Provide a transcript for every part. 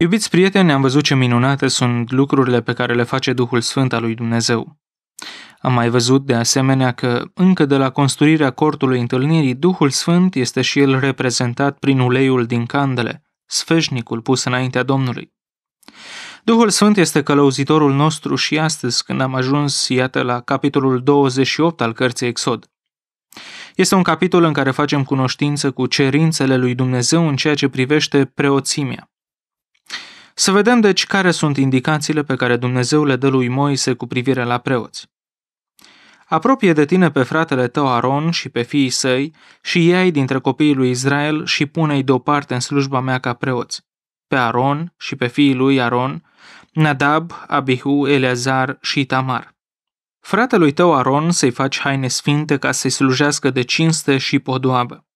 Iubiți prieteni, am văzut ce minunate sunt lucrurile pe care le face Duhul Sfânt al lui Dumnezeu. Am mai văzut de asemenea că, încă de la construirea cortului întâlnirii, Duhul Sfânt este și el reprezentat prin uleiul din candele, sfeșnicul pus înaintea Domnului. Duhul Sfânt este călăuzitorul nostru și astăzi când am ajuns, iată, la capitolul 28 al cărții Exod. Este un capitol în care facem cunoștință cu cerințele lui Dumnezeu în ceea ce privește preoțimea. Să vedem deci care sunt indicațiile pe care Dumnezeu le dă lui Moise cu privire la preoți. Apropie de tine pe fratele tău Aron și pe fiii săi și ei dintre copiii lui Israel și pune-i deoparte în slujba mea ca preoți. Pe Aron și pe fiii lui Aron, Nadab, Abihu, Eleazar și Tamar. Fratelui tău Aron să-i faci haine sfinte ca să-i slujească de cinste și podoabă.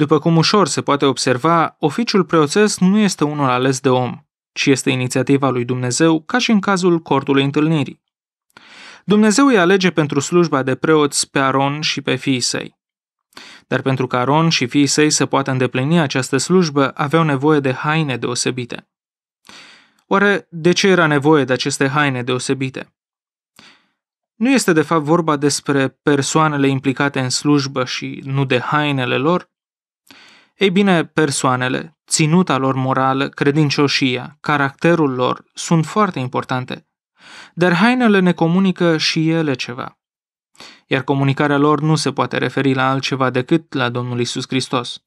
După cum ușor se poate observa, oficiul preoțesc nu este unul ales de om, ci este inițiativa lui Dumnezeu, ca și în cazul cortului întâlnirii. Dumnezeu îi alege pentru slujba de preoți pe Aron și pe fiii săi. Dar pentru că Aron și fiii săi să poată îndeplini această slujbă, aveau nevoie de haine deosebite. Oare de ce era nevoie de aceste haine deosebite? Nu este de fapt vorba despre persoanele implicate în slujbă și nu de hainele lor? Ei bine, persoanele, ținuta lor morală, credincioșia, caracterul lor sunt foarte importante. Dar hainele ne comunică și ele ceva. Iar comunicarea lor nu se poate referi la altceva decât la Domnul Isus Hristos.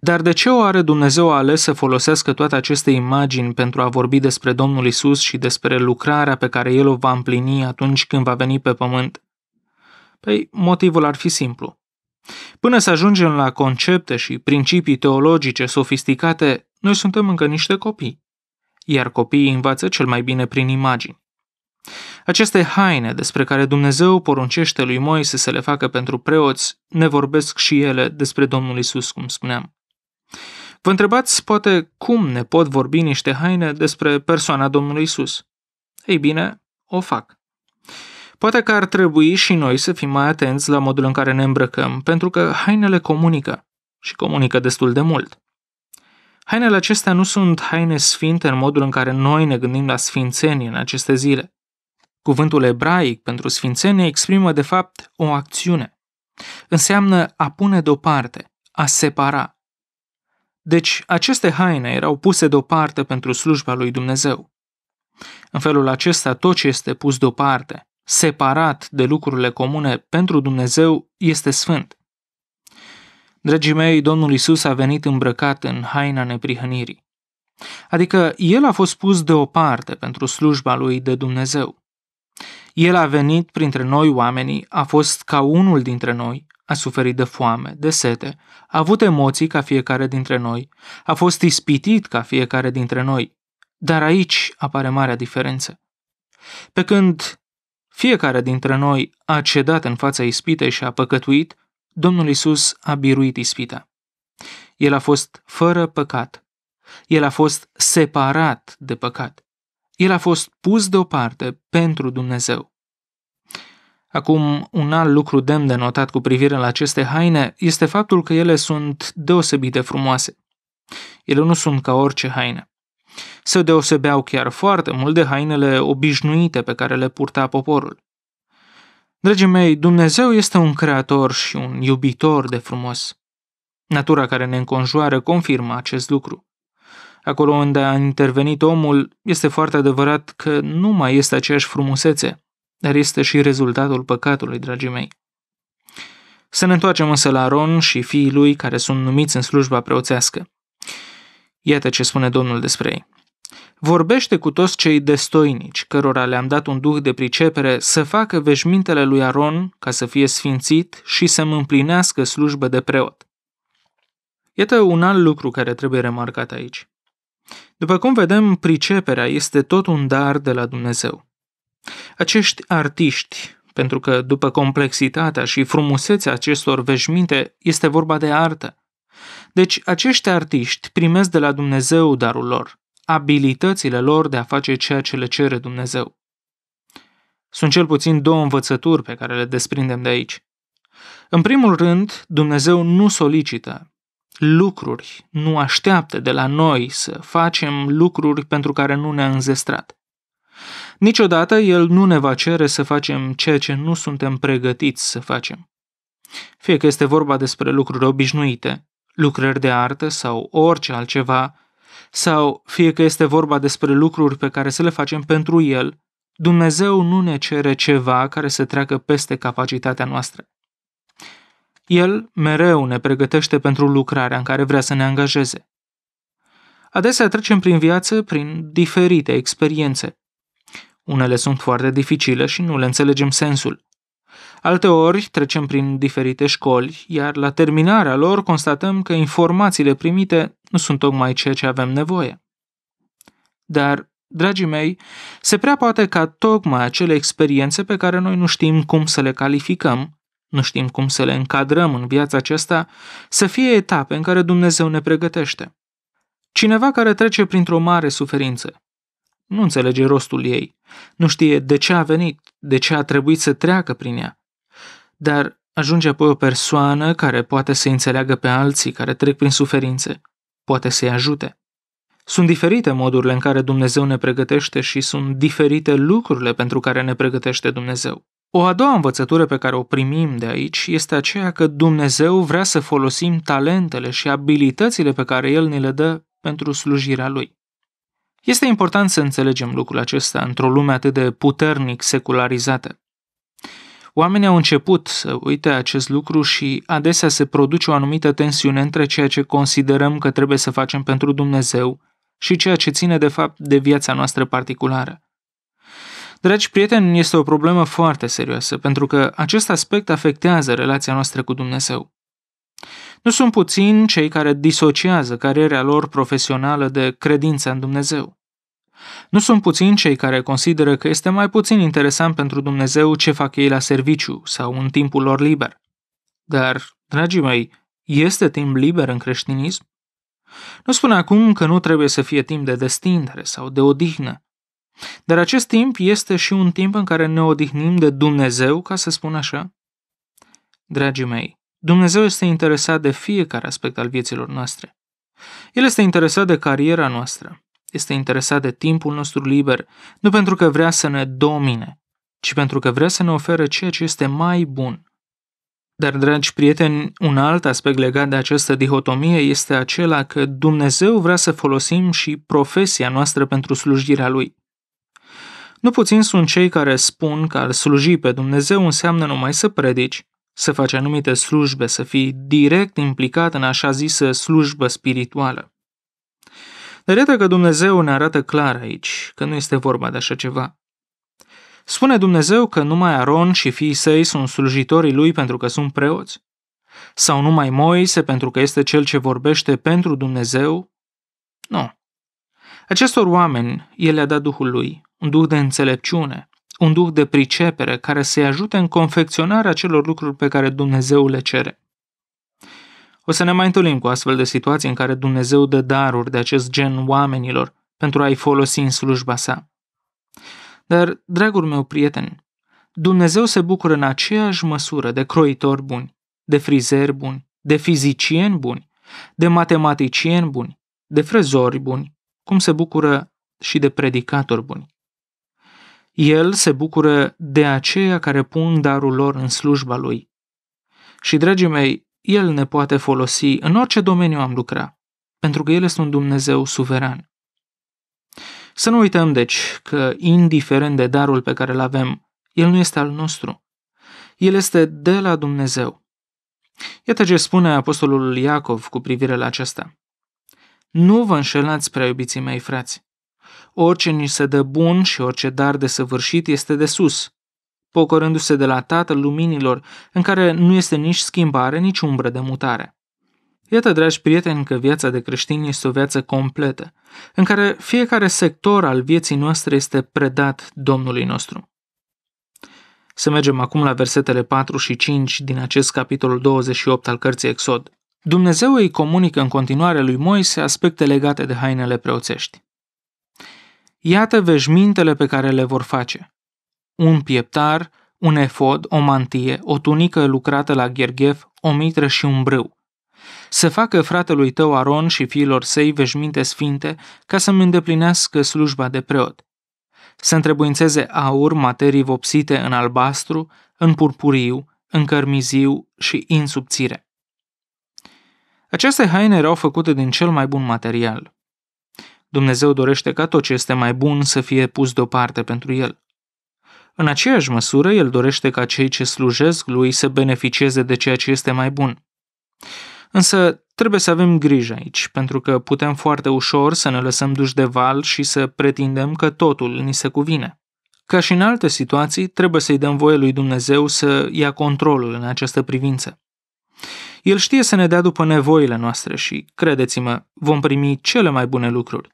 Dar de ce o are Dumnezeu a ales să folosească toate aceste imagini pentru a vorbi despre Domnul Isus și despre lucrarea pe care El o va împlini atunci când va veni pe pământ? Păi, motivul ar fi simplu. Până să ajungem la concepte și principii teologice sofisticate, noi suntem încă niște copii, iar copiii învață cel mai bine prin imagini. Aceste haine despre care Dumnezeu poruncește lui Moise să le facă pentru preoți, ne vorbesc și ele despre Domnul Isus, cum spuneam. Vă întrebați poate cum ne pot vorbi niște haine despre persoana Domnului Isus? Ei bine, o fac. Poate că ar trebui și noi să fim mai atenți la modul în care ne îmbrăcăm, pentru că hainele comunică și comunică destul de mult. Hainele acestea nu sunt haine sfinte în modul în care noi ne gândim la sfințenie în aceste zile. Cuvântul ebraic pentru sfințenie exprimă, de fapt, o acțiune. Înseamnă a pune deoparte, a separa. Deci, aceste haine erau puse deoparte pentru slujba lui Dumnezeu. În felul acesta, tot ce este pus deoparte separat de lucrurile comune pentru Dumnezeu este sfânt. Dragii mei, Domnul Isus a venit îmbrăcat în haina neprihănirii. Adică el a fost pus deoparte pentru slujba lui de Dumnezeu. El a venit printre noi oamenii, a fost ca unul dintre noi, a suferit de foame, de sete, a avut emoții ca fiecare dintre noi, a fost ispitit ca fiecare dintre noi. Dar aici apare marea diferență. Pe când fiecare dintre noi a cedat în fața ispitei și a păcătuit, Domnul Isus a biruit ispita. El a fost fără păcat. El a fost separat de păcat. El a fost pus deoparte pentru Dumnezeu. Acum, un alt lucru demn de notat cu privire la aceste haine este faptul că ele sunt deosebit de frumoase. Ele nu sunt ca orice haine. Se deosebeau chiar foarte mult de hainele obișnuite pe care le purta poporul. Dragii mei, Dumnezeu este un creator și un iubitor de frumos. Natura care ne înconjoară confirmă acest lucru. Acolo unde a intervenit omul, este foarte adevărat că nu mai este aceeași frumusețe, dar este și rezultatul păcatului, dragii mei. Să ne întoarcem însă la Aron și fiii lui care sunt numiți în slujba preoțească. Iată ce spune Domnul despre ei. Vorbește cu toți cei destoinici, cărora le-am dat un duh de pricepere, să facă veșmintele lui Aron ca să fie sfințit și să-mi împlinească slujbă de preot. Iată un alt lucru care trebuie remarcat aici. După cum vedem, priceperea este tot un dar de la Dumnezeu. Acești artiști, pentru că după complexitatea și frumusețea acestor veșminte este vorba de artă, deci acești artiști primesc de la Dumnezeu darul lor, abilitățile lor de a face ceea ce le cere Dumnezeu. Sunt cel puțin două învățături pe care le desprindem de aici. În primul rând, Dumnezeu nu solicită lucruri, nu așteaptă de la noi să facem lucruri pentru care nu ne-a înzestrat. Niciodată El nu ne va cere să facem ceea ce nu suntem pregătiți să facem. Fie că este vorba despre lucruri obișnuite, lucrări de artă sau orice altceva, sau fie că este vorba despre lucruri pe care să le facem pentru El, Dumnezeu nu ne cere ceva care să treacă peste capacitatea noastră. El mereu ne pregătește pentru lucrarea în care vrea să ne angajeze. Adesea trecem prin viață prin diferite experiențe. Unele sunt foarte dificile și nu le înțelegem sensul. Alteori trecem prin diferite școli, iar la terminarea lor constatăm că informațiile primite nu sunt tocmai ceea ce avem nevoie. Dar, dragii mei, se prea poate ca tocmai acele experiențe pe care noi nu știm cum să le calificăm, nu știm cum să le încadrăm în viața aceasta, să fie etape în care Dumnezeu ne pregătește. Cineva care trece printr-o mare suferință, nu înțelege rostul ei, nu știe de ce a venit, de ce a trebuit să treacă prin ea dar ajunge apoi o persoană care poate să înțeleagă pe alții care trec prin suferințe, poate să-i ajute. Sunt diferite modurile în care Dumnezeu ne pregătește și sunt diferite lucrurile pentru care ne pregătește Dumnezeu. O a doua învățătură pe care o primim de aici este aceea că Dumnezeu vrea să folosim talentele și abilitățile pe care El ne le dă pentru slujirea Lui. Este important să înțelegem lucrul acesta într-o lume atât de puternic secularizată. Oamenii au început să uite acest lucru și adesea se produce o anumită tensiune între ceea ce considerăm că trebuie să facem pentru Dumnezeu și ceea ce ține de fapt de viața noastră particulară. Dragi prieteni, este o problemă foarte serioasă, pentru că acest aspect afectează relația noastră cu Dumnezeu. Nu sunt puțini cei care disociază cariera lor profesională de credința în Dumnezeu. Nu sunt puțini cei care consideră că este mai puțin interesant pentru Dumnezeu ce fac ei la serviciu sau în timpul lor liber. Dar, dragii mei, este timp liber în creștinism? Nu spun acum că nu trebuie să fie timp de destindere sau de odihnă, dar acest timp este și un timp în care ne odihnim de Dumnezeu, ca să spun așa. Dragii mei, Dumnezeu este interesat de fiecare aspect al vieților noastre. El este interesat de cariera noastră, este interesat de timpul nostru liber, nu pentru că vrea să ne domine, ci pentru că vrea să ne ofere ceea ce este mai bun. Dar, dragi prieteni, un alt aspect legat de această dihotomie este acela că Dumnezeu vrea să folosim și profesia noastră pentru slujirea Lui. Nu puțin sunt cei care spun că al sluji pe Dumnezeu înseamnă numai să predici, să faci anumite slujbe, să fii direct implicat în așa zisă slujbă spirituală. Dar iată că Dumnezeu ne arată clar aici că nu este vorba de așa ceva. Spune Dumnezeu că numai Aron și fiii săi sunt slujitorii lui pentru că sunt preoți. Sau numai Moise pentru că este cel ce vorbește pentru Dumnezeu? Nu. Acestor oameni, el le-a dat Duhul lui, un duh de înțelepciune, un duh de pricepere care să-i ajute în confecționarea celor lucruri pe care Dumnezeu le cere. O să ne mai întâlnim cu astfel de situații în care Dumnezeu dă daruri de acest gen oamenilor pentru a-i folosi în slujba sa. Dar, dragul meu prieten, Dumnezeu se bucură în aceeași măsură de croitori buni, de frizeri buni, de fizicieni buni, de matematicieni buni, de frezori buni, cum se bucură și de predicatori buni. El se bucură de aceia care pun darul lor în slujba lui. Și, dragii mei, el ne poate folosi în orice domeniu am lucra, pentru că El este un Dumnezeu suveran. Să nu uităm, deci, că, indiferent de darul pe care îl avem, el nu este al nostru. El este de la Dumnezeu. Iată ce spune apostolul Iacov cu privire la acesta. Nu vă înșelați, prea iubiții mei frați. Orice ni se dă bun și orice dar de săvârșit este de sus, pocorându-se de la Tatăl Luminilor, în care nu este nici schimbare, nici umbră de mutare. Iată, dragi prieteni, că viața de creștin este o viață completă, în care fiecare sector al vieții noastre este predat Domnului nostru. Să mergem acum la versetele 4 și 5 din acest capitol 28 al cărții Exod. Dumnezeu îi comunică în continuare lui Moise aspecte legate de hainele preoțești. Iată veșmintele pe care le vor face un pieptar, un efod, o mantie, o tunică lucrată la gherghef, o mitră și un brâu. Să facă fratelui tău Aron și fiilor săi veșminte sfinte ca să-mi îndeplinească slujba de preot. Să întrebuințeze aur materii vopsite în albastru, în purpuriu, în cărmiziu și în subțire. Aceste haine erau făcute din cel mai bun material. Dumnezeu dorește ca tot ce este mai bun să fie pus deoparte pentru el. În aceeași măsură, el dorește ca cei ce slujesc lui să beneficieze de ceea ce este mai bun. Însă, trebuie să avem grijă aici, pentru că putem foarte ușor să ne lăsăm duși de val și să pretindem că totul ni se cuvine. Ca și în alte situații, trebuie să-i dăm voie lui Dumnezeu să ia controlul în această privință. El știe să ne dea după nevoile noastre și, credeți-mă, vom primi cele mai bune lucruri.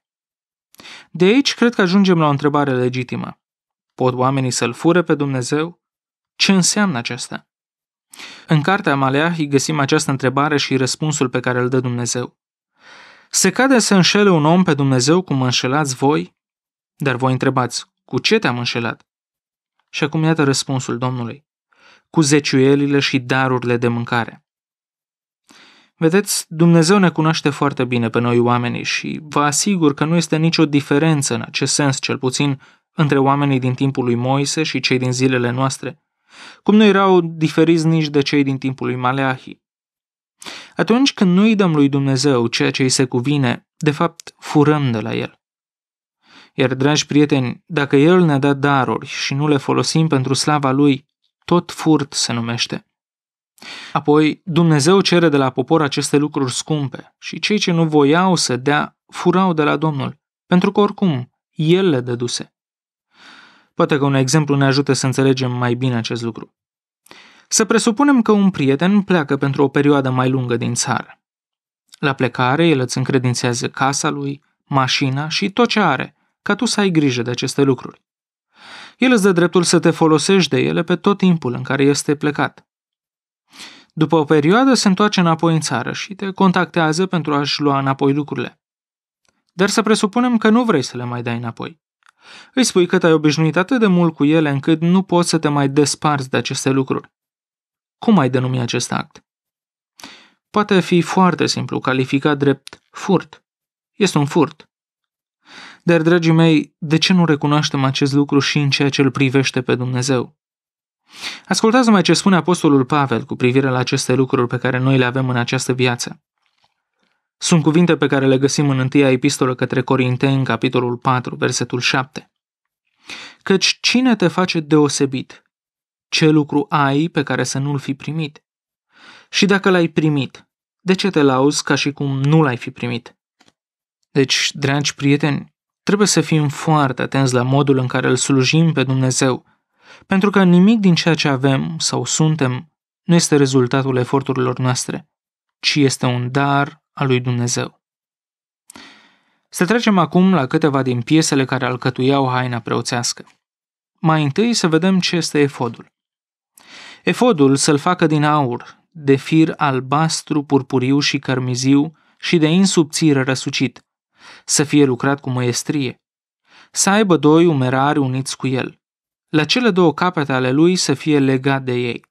De aici cred că ajungem la o întrebare legitimă. Pot oamenii să-L fure pe Dumnezeu? Ce înseamnă acesta? În cartea Maleahii găsim această întrebare și răspunsul pe care îl dă Dumnezeu. Se cade să înșele un om pe Dumnezeu cum înșelați voi? Dar voi întrebați, cu ce te-am înșelat? Și acum iată răspunsul Domnului. Cu zeciuielile și darurile de mâncare. Vedeți, Dumnezeu ne cunoaște foarte bine pe noi oamenii și vă asigur că nu este nicio diferență în acest sens, cel puțin, între oamenii din timpul lui Moise și cei din zilele noastre, cum nu erau diferiți nici de cei din timpul lui Maleahi. Atunci când nu îi dăm lui Dumnezeu ceea ce îi se cuvine, de fapt furăm de la El. Iar, dragi prieteni, dacă El ne-a dat daruri și nu le folosim pentru slava Lui, tot furt se numește. Apoi, Dumnezeu cere de la popor aceste lucruri scumpe și cei ce nu voiau să dea, furau de la Domnul, pentru că oricum El le dăduse. Poate că un exemplu ne ajută să înțelegem mai bine acest lucru. Să presupunem că un prieten pleacă pentru o perioadă mai lungă din țară. La plecare, el îți încredințează casa lui, mașina și tot ce are, ca tu să ai grijă de aceste lucruri. El îți dă dreptul să te folosești de ele pe tot timpul în care este plecat. După o perioadă se întoarce înapoi în țară și te contactează pentru a-și lua înapoi lucrurile. Dar să presupunem că nu vrei să le mai dai înapoi. Îi spui că te-ai obișnuit atât de mult cu ele încât nu poți să te mai desparți de aceste lucruri. Cum ai denumi acest act? Poate fi foarte simplu calificat drept furt. Este un furt. Dar, dragii mei, de ce nu recunoaștem acest lucru și în ceea ce îl privește pe Dumnezeu? Ascultați mă ce spune Apostolul Pavel cu privire la aceste lucruri pe care noi le avem în această viață. Sunt cuvinte pe care le găsim în întâia epistolă către Corinteni, în capitolul 4, versetul 7. Căci cine te face deosebit? Ce lucru ai pe care să nu-l fi primit? Și dacă l-ai primit, de ce te lauzi ca și cum nu l-ai fi primit? Deci, dragi prieteni, trebuie să fim foarte atenți la modul în care îl slujim pe Dumnezeu, pentru că nimic din ceea ce avem sau suntem nu este rezultatul eforturilor noastre, ci este un dar a lui Dumnezeu. Să trecem acum la câteva din piesele care alcătuiau haina preoțească. Mai întâi să vedem ce este efodul. Efodul să-l facă din aur, de fir albastru, purpuriu și cărmiziu și de insubțire răsucit, să fie lucrat cu măiestrie, să aibă doi umerari uniți cu el, la cele două capete ale lui să fie legat de ei.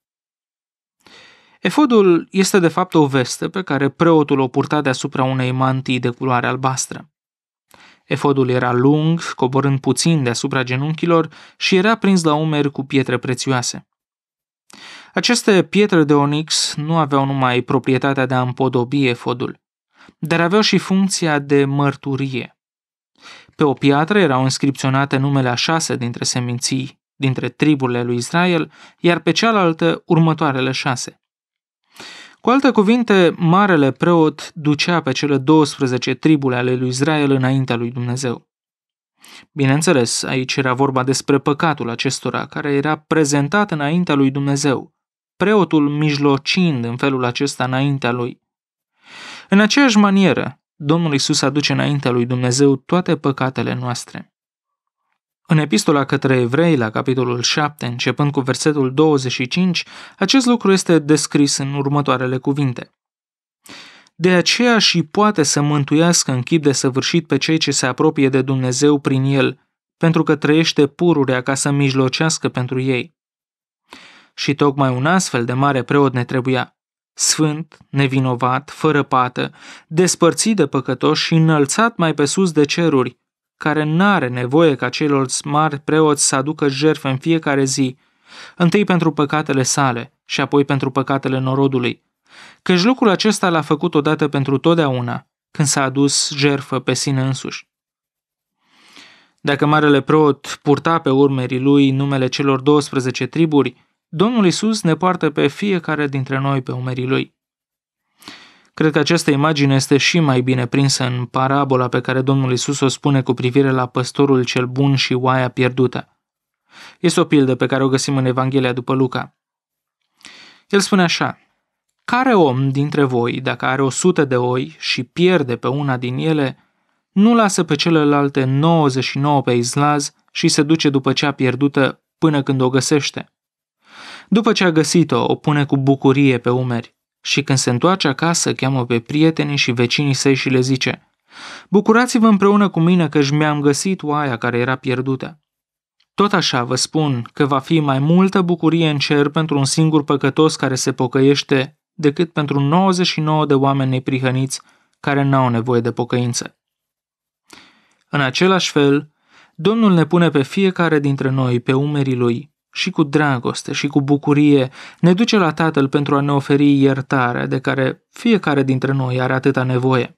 Efodul este de fapt o veste pe care preotul o purta deasupra unei mantii de culoare albastră. Efodul era lung, coborând puțin deasupra genunchilor și era prins la umeri cu pietre prețioase. Aceste pietre de onix nu aveau numai proprietatea de a împodobi efodul, dar aveau și funcția de mărturie. Pe o piatră erau inscripționate numele a șase dintre seminții, dintre triburile lui Israel, iar pe cealaltă următoarele șase. Cu alte cuvinte, marele preot ducea pe cele 12 tribule ale lui Israel înaintea lui Dumnezeu. Bineînțeles, aici era vorba despre păcatul acestora care era prezentat înaintea lui Dumnezeu, preotul mijlocind în felul acesta înaintea lui. În aceeași manieră, Domnul Isus aduce înaintea lui Dumnezeu toate păcatele noastre. În epistola către evrei, la capitolul 7, începând cu versetul 25, acest lucru este descris în următoarele cuvinte. De aceea și poate să mântuiască în chip de săvârșit pe cei ce se apropie de Dumnezeu prin el, pentru că trăiește pururea ca să mijlocească pentru ei. Și tocmai un astfel de mare preot ne trebuia, sfânt, nevinovat, fără pată, despărțit de păcătoși și înălțat mai pe sus de ceruri, care n-are nevoie ca ceilalți mari preoți să aducă jertfe în fiecare zi, întâi pentru păcatele sale și apoi pentru păcatele norodului, căci lucrul acesta l-a făcut odată pentru totdeauna, când s-a adus jertfă pe sine însuși. Dacă marele preot purta pe urmerii lui numele celor 12 triburi, Domnul Isus ne poartă pe fiecare dintre noi pe umerii lui. Cred că această imagine este și mai bine prinsă în parabola pe care Domnul Isus o spune cu privire la păstorul cel bun și oaia pierdută. Este o pildă pe care o găsim în Evanghelia după Luca. El spune așa, Care om dintre voi, dacă are o sută de oi și pierde pe una din ele, nu lasă pe celelalte 99 pe izlaz și se duce după cea pierdută până când o găsește? După ce a găsit-o, o pune cu bucurie pe umeri și când se întoarce acasă, cheamă pe prietenii și vecinii săi și le zice Bucurați-vă împreună cu mine că mi-am găsit oaia care era pierdută. Tot așa vă spun că va fi mai multă bucurie în cer pentru un singur păcătos care se pocăiește decât pentru 99 de oameni neprihăniți care n-au nevoie de pocăință. În același fel, Domnul ne pune pe fiecare dintre noi pe umerii Lui și cu dragoste și cu bucurie ne duce la Tatăl pentru a ne oferi iertarea de care fiecare dintre noi are atâta nevoie.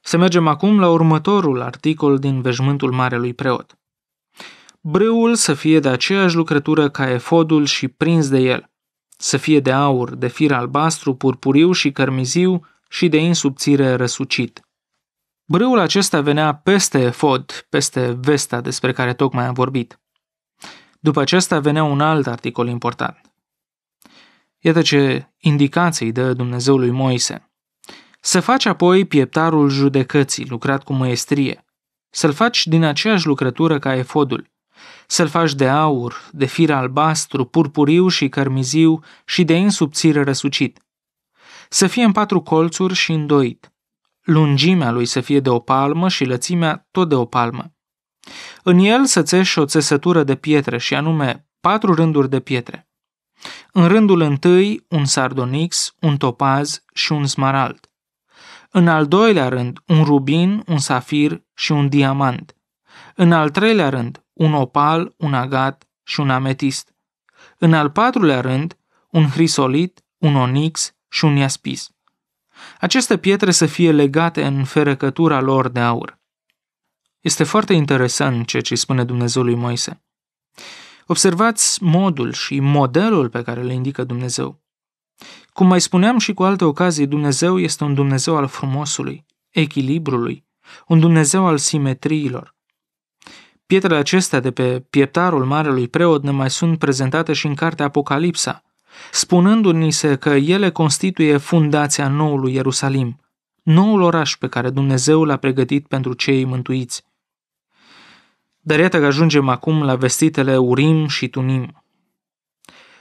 Să mergem acum la următorul articol din veșmântul Marelui Preot. Brâul să fie de aceeași lucrătură ca efodul și prins de el, să fie de aur, de fir albastru, purpuriu și cărmiziu și de insubțire răsucit. Brâul acesta venea peste efod, peste vesta despre care tocmai am vorbit. După acesta venea un alt articol important. Iată ce indicații dă Dumnezeu lui Moise. Să faci apoi pieptarul judecății, lucrat cu măestrie. Să-l faci din aceeași lucrătură ca efodul. Să-l faci de aur, de fir albastru, purpuriu și cărmiziu și de insubțire răsucit. Să fie în patru colțuri și îndoit. Lungimea lui să fie de o palmă și lățimea tot de o palmă. În el sățești o țesătură de pietre și anume patru rânduri de pietre. În rândul întâi un sardonix, un topaz și un smarald. În al doilea rând un rubin, un safir și un diamant. În al treilea rând un opal, un agat și un ametist. În al patrulea rând un hrisolit, un onix și un iaspis. Aceste pietre să fie legate în ferăcătura lor de aur. Este foarte interesant ceea ce spune Dumnezeu lui Moise. Observați modul și modelul pe care le indică Dumnezeu. Cum mai spuneam și cu alte ocazii, Dumnezeu este un Dumnezeu al frumosului, echilibrului, un Dumnezeu al simetriilor. Pietrele acestea de pe pieptarul marelui preot ne mai sunt prezentate și în cartea Apocalipsa, spunându-ni se că ele constituie fundația noului Ierusalim, noul oraș pe care Dumnezeu l-a pregătit pentru cei mântuiți. Dar iată că ajungem acum la vestitele Urim și Tunim.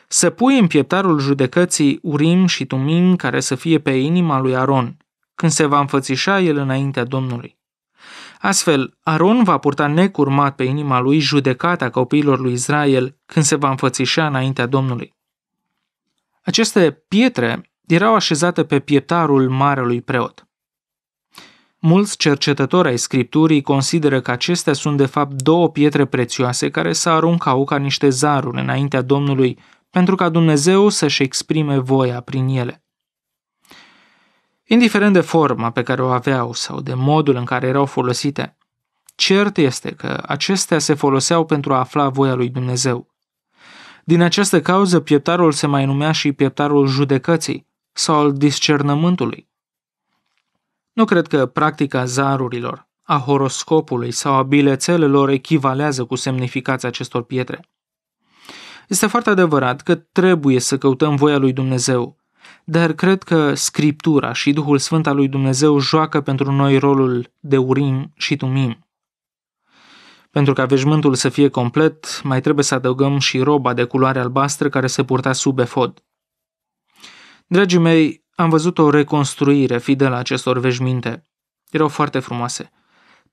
Să pui în pieptarul judecății Urim și Tumim care să fie pe inima lui Aron, când se va înfățișa el înaintea Domnului. Astfel, Aron va purta necurmat pe inima lui judecata copiilor lui Israel când se va înfățișa înaintea Domnului. Aceste pietre erau așezate pe pieptarul marelui preot. Mulți cercetători ai scripturii consideră că acestea sunt de fapt două pietre prețioase care se aruncau ca niște zaruri înaintea Domnului pentru ca Dumnezeu să-și exprime voia prin ele. Indiferent de forma pe care o aveau sau de modul în care erau folosite, cert este că acestea se foloseau pentru a afla voia lui Dumnezeu. Din această cauză, pieptarul se mai numea și pieptarul judecății sau al discernământului. Nu cred că practica zarurilor, a horoscopului sau a bilețelelor echivalează cu semnificația acestor pietre. Este foarte adevărat că trebuie să căutăm voia lui Dumnezeu, dar cred că Scriptura și Duhul Sfânt al lui Dumnezeu joacă pentru noi rolul de urim și tumim. Pentru ca veșmântul să fie complet, mai trebuie să adăugăm și roba de culoare albastră care se purta sub efod. Dragii mei, am văzut o reconstruire fidelă acestor veșminte. Erau foarte frumoase.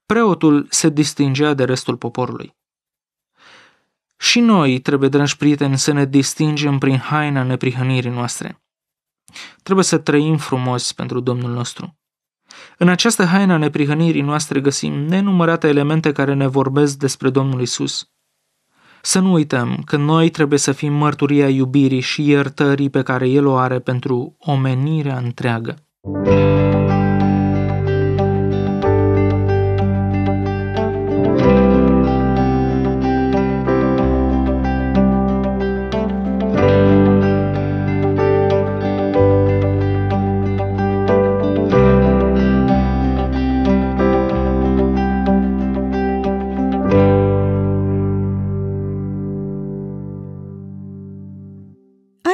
Preotul se distingea de restul poporului. Și noi trebuie, dragi prieteni, să ne distingem prin haina neprihănirii noastre. Trebuie să trăim frumos pentru Domnul nostru. În această haină neprihănirii noastre găsim nenumărate elemente care ne vorbesc despre Domnul Isus. Să nu uităm că noi trebuie să fim mărturia iubirii și iertării pe care El o are pentru omenirea întreagă. Thank you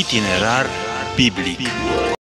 Itinerar biblic